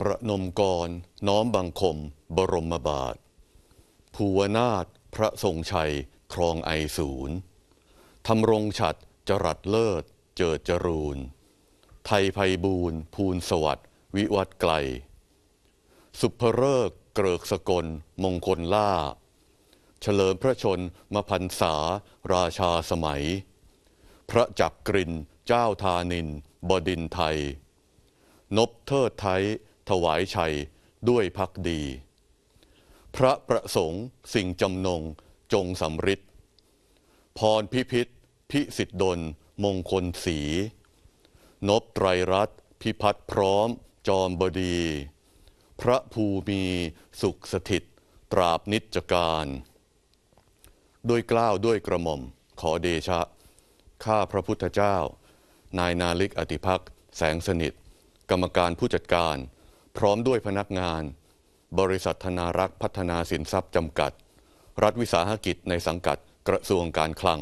ประนมกรน้อมบังคม บรมบาท ภูวนาถพระทรงชัย ครองไอศูนย์ทำรงฉัดจรัดเลิศ เจิดจรูนไทยภัยบูนภูนสวัสดวิวัฒไกล สุภเริกเกริกสกล มงคลล่าเฉลิมพระชนมพันษาราชาสมัย พระจักกริน เจ้าทานิน บดินไทย นบเทิดไทยถวายชัยด้วยพักดี พระประสงค์สิ่งจำนง จงสำริดพรพิพิษพิสิทธดล มงคลสี นบไตรรัตพิพัฒน์พร้อม จอมบดี พระภูมี สุขสถิต ตราบนิจการด้วยกล้าวด้วยกระหม่อมขอเดชะ ข้าพระพุทธเจ้า นายนาลิกอติพัก แสงสนิท กรรมการผู้จัดการพร้อมด้วยพนักงาน บริษัทธนารักษ์พัฒนาสินทรัพย์จำกัด รัฐวิสาหกิจในสังกัดกระทรวงการคลัง